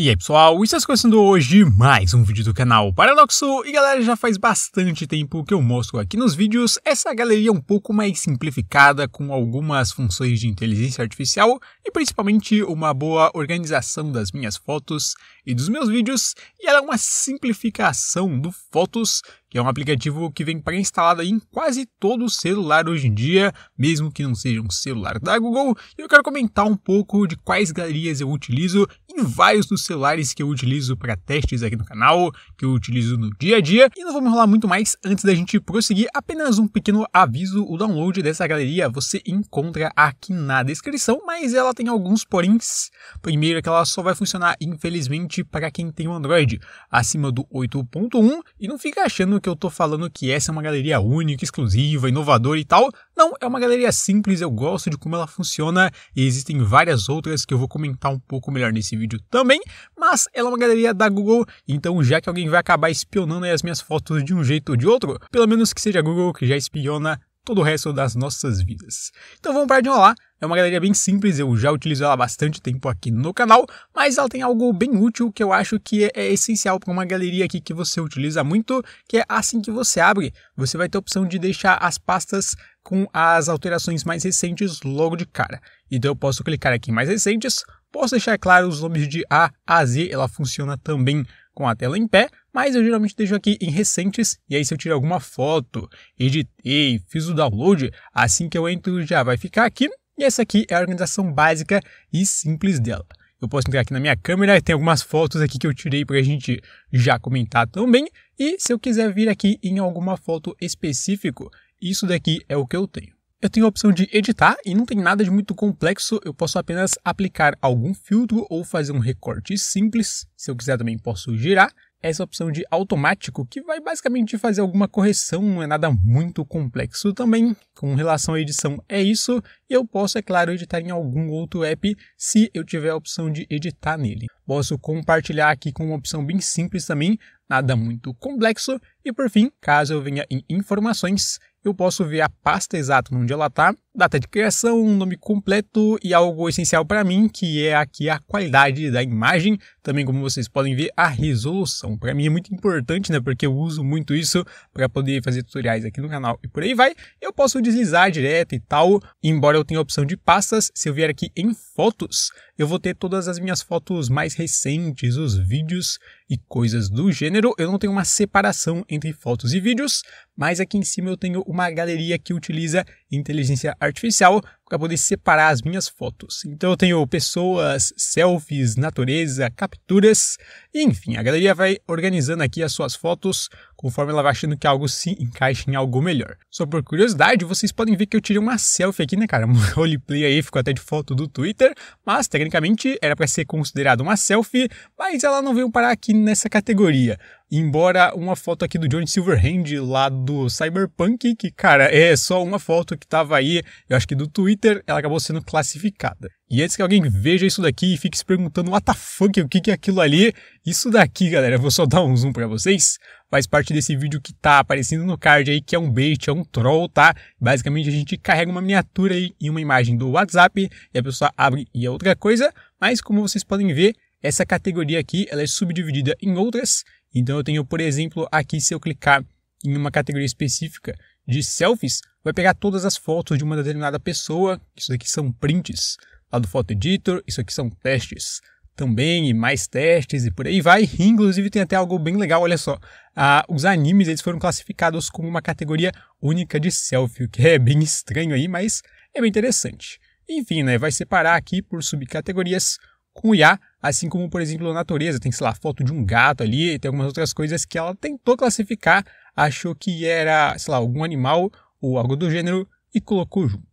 E aí pessoal, está é começando hoje mais um vídeo do canal Paradoxo e galera, já faz bastante tempo que eu mostro aqui nos vídeos essa galeria um pouco mais simplificada com algumas funções de inteligência artificial e principalmente uma boa organização das minhas fotos e dos meus vídeos e ela é uma simplificação do Fotos que é um aplicativo que vem pré-instalado em quase todo celular hoje em dia, mesmo que não seja um celular da Google. E eu quero comentar um pouco de quais galerias eu utilizo em vários dos celulares que eu utilizo para testes aqui no canal, que eu utilizo no dia a dia. E não vamos rolar muito mais antes da gente prosseguir, apenas um pequeno aviso: o download dessa galeria você encontra aqui na descrição, mas ela tem alguns poréns. Primeiro, que ela só vai funcionar, infelizmente, para quem tem o um Android acima do 8.1 e não fica achando achando que eu tô falando que essa é uma galeria única, exclusiva, inovadora e tal. Não, é uma galeria simples, eu gosto de como ela funciona e existem várias outras que eu vou comentar um pouco melhor nesse vídeo também, mas ela é uma galeria da Google, então já que alguém vai acabar espionando as minhas fotos de um jeito ou de outro, pelo menos que seja a Google que já espiona todo o resto das nossas vidas. Então vamos para de enrolar, é uma galeria bem simples, eu já utilizo ela há bastante tempo aqui no canal, mas ela tem algo bem útil que eu acho que é, é essencial para uma galeria aqui que você utiliza muito, que é assim que você abre, você vai ter a opção de deixar as pastas com as alterações mais recentes logo de cara. Então eu posso clicar aqui em mais recentes, posso deixar claro os nomes de A a Z, ela funciona também com a tela em pé, mas eu geralmente deixo aqui em recentes, e aí se eu tirar alguma foto, editei, fiz o download, assim que eu entro já vai ficar aqui, e essa aqui é a organização básica e simples dela. Eu posso entrar aqui na minha câmera, tem algumas fotos aqui que eu tirei para a gente já comentar também. E se eu quiser vir aqui em alguma foto específico, isso daqui é o que eu tenho. Eu tenho a opção de editar e não tem nada de muito complexo, eu posso apenas aplicar algum filtro ou fazer um recorte simples. Se eu quiser também posso girar essa opção de automático, que vai basicamente fazer alguma correção, não é nada muito complexo também. Com relação à edição, é isso. e Eu posso, é claro, editar em algum outro app se eu tiver a opção de editar nele. Posso compartilhar aqui com uma opção bem simples também, nada muito complexo. E por fim, caso eu venha em informações, eu posso ver a pasta exata onde ela está data de criação, nome completo e algo essencial para mim, que é aqui a qualidade da imagem, também como vocês podem ver, a resolução. Para mim é muito importante, né, porque eu uso muito isso para poder fazer tutoriais aqui no canal e por aí vai. Eu posso deslizar direto e tal, embora eu tenha a opção de pastas, se eu vier aqui em fotos, eu vou ter todas as minhas fotos mais recentes, os vídeos e coisas do gênero. Eu não tenho uma separação entre fotos e vídeos, mas aqui em cima eu tenho uma galeria que utiliza inteligência artificial artificial para poder separar as minhas fotos. Então eu tenho pessoas, selfies, natureza, capturas, enfim, a galeria vai organizando aqui as suas fotos conforme ela vai achando que algo se encaixa em algo melhor. Só por curiosidade, vocês podem ver que eu tirei uma selfie aqui, né, cara? Um roleplay aí, ficou até de foto do Twitter, mas tecnicamente era para ser considerado uma selfie, mas ela não veio parar aqui nessa categoria. Embora uma foto aqui do John Silverhand lá do Cyberpunk, que cara, é só uma foto que tava aí, eu acho que do Twitter, ela acabou sendo classificada. E antes que alguém veja isso daqui e fique se perguntando, what the fuck, o que é aquilo ali? Isso daqui, galera, eu vou só dar um zoom para vocês faz parte desse vídeo que tá aparecendo no card aí, que é um bait, é um troll, tá? Basicamente a gente carrega uma miniatura aí e uma imagem do WhatsApp e a pessoa abre e é outra coisa, mas como vocês podem ver, essa categoria aqui ela é subdividida em outras. Então eu tenho, por exemplo, aqui se eu clicar em uma categoria específica de selfies, vai pegar todas as fotos de uma determinada pessoa. Isso aqui são prints lá do Photo Editor, isso aqui são testes também, e mais testes e por aí vai. Inclusive tem até algo bem legal, olha só. Ah, os animes eles foram classificados como uma categoria única de selfie, o que é bem estranho aí, mas é bem interessante. Enfim, né, vai separar aqui por subcategorias com o IA, assim como, por exemplo, a natureza. Tem, sei lá, foto de um gato ali, e tem algumas outras coisas que ela tentou classificar, achou que era, sei lá, algum animal ou algo do gênero e colocou junto.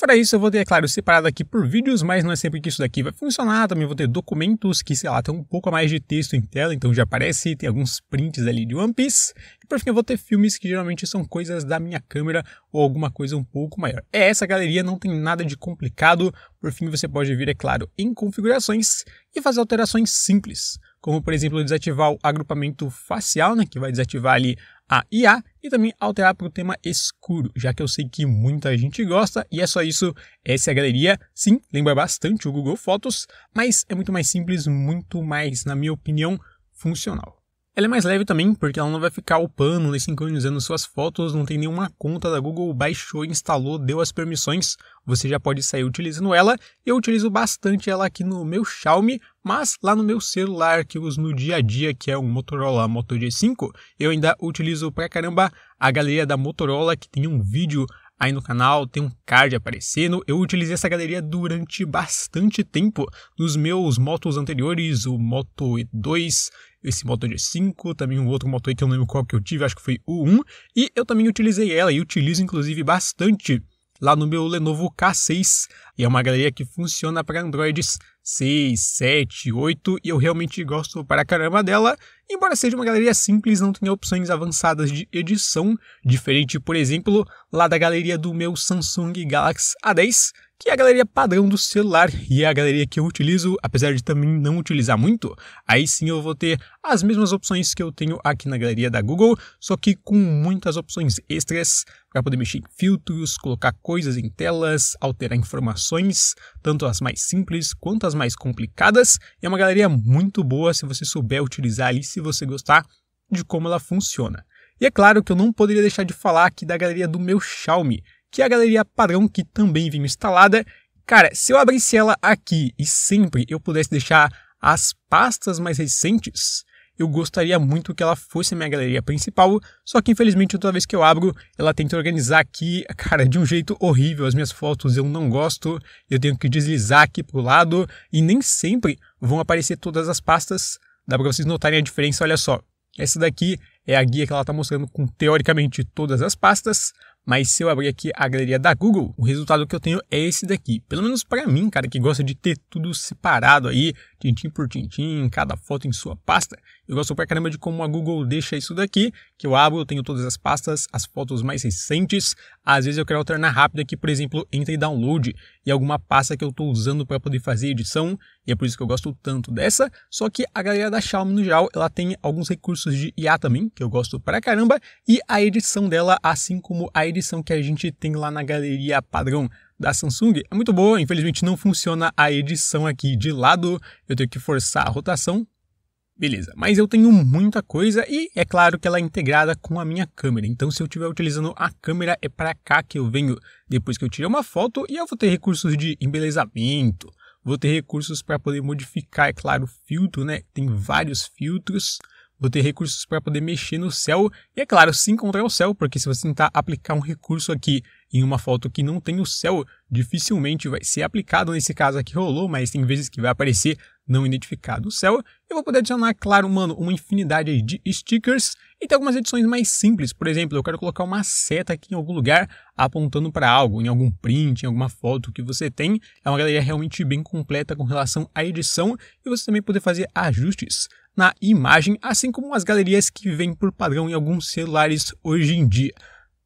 Fora isso, eu vou ter, é claro, separado aqui por vídeos, mas não é sempre que isso daqui vai funcionar. Também vou ter documentos que, sei lá, tem um pouco a mais de texto em tela, então já aparece, tem alguns prints ali de One Piece. E por fim, eu vou ter filmes que geralmente são coisas da minha câmera ou alguma coisa um pouco maior. É essa galeria, não tem nada de complicado. Por fim, você pode vir, é claro, em configurações e fazer alterações simples como por exemplo desativar o agrupamento facial, né, que vai desativar ali a IA e também alterar para o tema escuro, já que eu sei que muita gente gosta. E é só isso. Essa é a galeria. Sim, lembra bastante o Google Fotos, mas é muito mais simples, muito mais, na minha opinião, funcional. Ela é mais leve também, porque ela não vai ficar upando nem sincronizando suas fotos, não tem nenhuma conta da Google, baixou, instalou, deu as permissões, você já pode sair utilizando ela. Eu utilizo bastante ela aqui no meu Xiaomi, mas lá no meu celular que eu uso no dia a dia, que é um Motorola Moto G5, eu ainda utilizo pra caramba a galeria da Motorola, que tem um vídeo aí no canal, tem um card aparecendo. Eu utilizei essa galeria durante bastante tempo nos meus motos anteriores, o Moto E2 esse motor de 5 também um outro motor aí que eu não lembro qual que eu tive, acho que foi o 1, e eu também utilizei ela e utilizo inclusive bastante lá no meu Lenovo K6, e é uma galeria que funciona para Androids 6, 7, 8, e eu realmente gosto para caramba dela, embora seja uma galeria simples, não tenha opções avançadas de edição, diferente, por exemplo, lá da galeria do meu Samsung Galaxy A10, que é a galeria padrão do celular e é a galeria que eu utilizo, apesar de também não utilizar muito. Aí sim eu vou ter as mesmas opções que eu tenho aqui na galeria da Google, só que com muitas opções extras para poder mexer em filtros, colocar coisas em telas, alterar informações, tanto as mais simples quanto as mais complicadas. E é uma galeria muito boa se você souber utilizar ali, se você gostar de como ela funciona. E é claro que eu não poderia deixar de falar aqui da galeria do meu Xiaomi que é a galeria padrão que também vinha instalada. Cara, se eu abrisse ela aqui e sempre eu pudesse deixar as pastas mais recentes, eu gostaria muito que ela fosse a minha galeria principal, só que infelizmente toda vez que eu abro, ela tenta organizar aqui, cara, de um jeito horrível. As minhas fotos eu não gosto, eu tenho que deslizar aqui pro lado e nem sempre vão aparecer todas as pastas. Dá para vocês notarem a diferença, olha só. Essa daqui é a guia que ela está mostrando com teoricamente todas as pastas. Mas se eu abrir aqui a galeria da Google, o resultado que eu tenho é esse daqui. Pelo menos para mim, cara, que gosta de ter tudo separado aí, tintim por tintim, cada foto em sua pasta. Eu gosto pra caramba de como a Google deixa isso daqui, que eu abro, eu tenho todas as pastas, as fotos mais recentes. Às vezes eu quero alternar rápido aqui, por exemplo, entre download e alguma pasta que eu estou usando para poder fazer edição, e é por isso que eu gosto tanto dessa. Só que a galera da Xiaomi no geral, ela tem alguns recursos de IA também, que eu gosto pra caramba, e a edição dela, assim como a edição que a gente tem lá na galeria padrão da Samsung é muito boa, infelizmente não funciona a edição aqui de lado, eu tenho que forçar a rotação, Beleza, mas eu tenho muita coisa e é claro que ela é integrada com a minha câmera. Então, se eu estiver utilizando a câmera, é para cá que eu venho depois que eu tirei uma foto e eu vou ter recursos de embelezamento, vou ter recursos para poder modificar, é claro, o filtro, né? Tem vários filtros. Vou ter recursos para poder mexer no céu e, é claro, se encontrar o céu, porque se você tentar aplicar um recurso aqui em uma foto que não tem o céu, dificilmente vai ser aplicado. Nesse caso aqui rolou, mas tem vezes que vai aparecer não identificado no céu. Eu vou poder adicionar, claro, mano, uma infinidade de stickers e tem algumas edições mais simples. Por exemplo, eu quero colocar uma seta aqui em algum lugar apontando para algo, em algum print, em alguma foto que você tem. É uma galeria realmente bem completa com relação à edição e você também poder fazer ajustes na imagem, assim como as galerias que vêm por padrão em alguns celulares hoje em dia.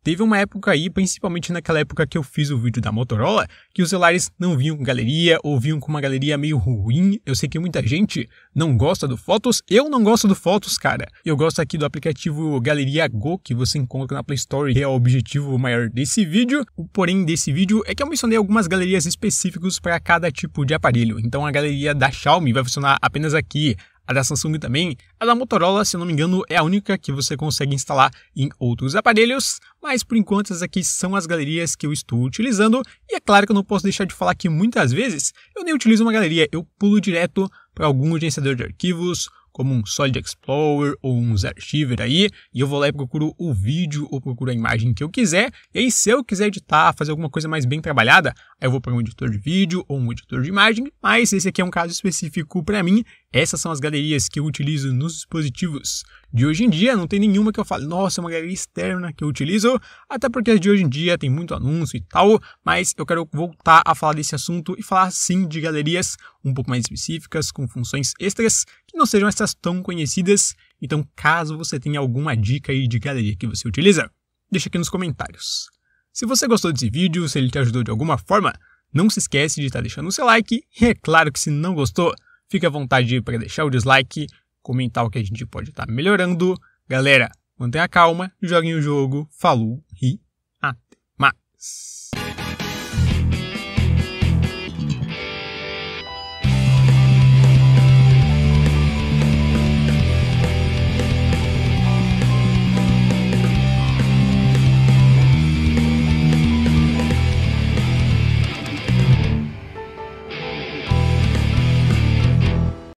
Teve uma época aí, principalmente naquela época que eu fiz o vídeo da Motorola, que os celulares não vinham com galeria ou vinham com uma galeria meio ruim. Eu sei que muita gente não gosta do Fotos. Eu não gosto do Fotos, cara. Eu gosto aqui do aplicativo Galeria Go que você encontra na Play Store, que é o objetivo maior desse vídeo. O porém desse vídeo é que eu mencionei algumas galerias específicas para cada tipo de aparelho. Então a galeria da Xiaomi vai funcionar apenas aqui. A da Samsung também. A da Motorola, se não me engano, é a única que você consegue instalar em outros aparelhos. Mas por enquanto, essas aqui são as galerias que eu estou utilizando. E é claro que eu não posso deixar de falar que muitas vezes eu nem utilizo uma galeria, eu pulo direto para algum gerenciador de arquivos, como um Solid Explorer ou um Zarchiver aí, e eu vou lá e procuro o vídeo ou procuro a imagem que eu quiser, e aí se eu quiser editar, fazer alguma coisa mais bem trabalhada, aí eu vou para um editor de vídeo ou um editor de imagem, mas esse aqui é um caso específico para mim, essas são as galerias que eu utilizo nos dispositivos. De hoje em dia, não tem nenhuma que eu fale, nossa, é uma galeria externa que eu utilizo, até porque as de hoje em dia tem muito anúncio e tal, mas eu quero voltar a falar desse assunto e falar sim de galerias um pouco mais específicas, com funções extras, que não sejam essas tão conhecidas. Então, caso você tenha alguma dica aí de galeria que você utiliza, deixa aqui nos comentários. Se você gostou desse vídeo, se ele te ajudou de alguma forma, não se esquece de estar deixando o seu like, e é claro que se não gostou, Fique à vontade para deixar o dislike, comentar o que a gente pode estar tá melhorando. Galera, mantenha calma, joguem o jogo, falou e até mais!